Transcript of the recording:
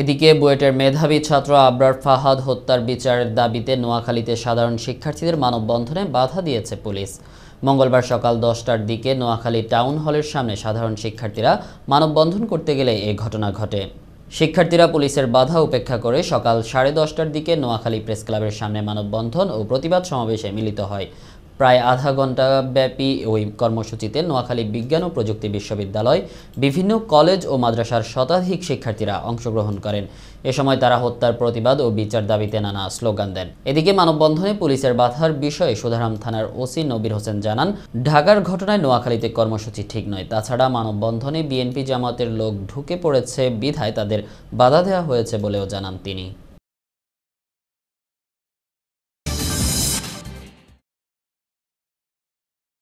এদিকে বুয়েটের মেধাবী ছাত্র আবরার ফাহাদ হত্যার বিচারের দাবিতে নোয়াখালীতে সাধারণ শিক্ষার্থীদের মানববন্ধনে বাধা দিয়েছে পুলিশ মঙ্গলবার সকাল দশটার দিকে নোয়াখালী টাউন হলের সামনে সাধারণ শিক্ষার্থীরা মানববন্ধন করতে গেলে এ ঘটনা ঘটে শিক্ষার্থীরা পুলিশের বাধা উপেক্ষা করে সকাল সাড়ে দশটার দিকে নোয়াখালী প্রেস ক্লাবের সামনে মানববন্ধন ও প্রতিবাদ সমাবেশে মিলিত হয় প্রায় আধা ঘন্টা ব্যাপী ওই কর্মসূচিতে নোয়াখালী বিজ্ঞান ও প্রযুক্তি বিশ্ববিদ্যালয় বিভিন্ন কলেজ ও মাদ্রাসার শতাধিক শিক্ষার্থীরা অংশগ্রহণ করেন এ সময় তারা হত্যার প্রতিবাদ ও বিচার দাবিতে নানা স্লোগান দেন এদিকে মানববন্ধনে পুলিশের বাধার বিষয়ে সুধারাম থানার ওসি নবীর হোসেন জানান ঢাকার ঘটনায় নোয়াখালীতে কর্মসূচি ঠিক নয় তাছাড়া মানববন্ধনে বিএনপি জামাতের লোক ঢুকে পড়েছে বিধায় তাদের বাধা দেওয়া হয়েছে বলেও জানান তিনি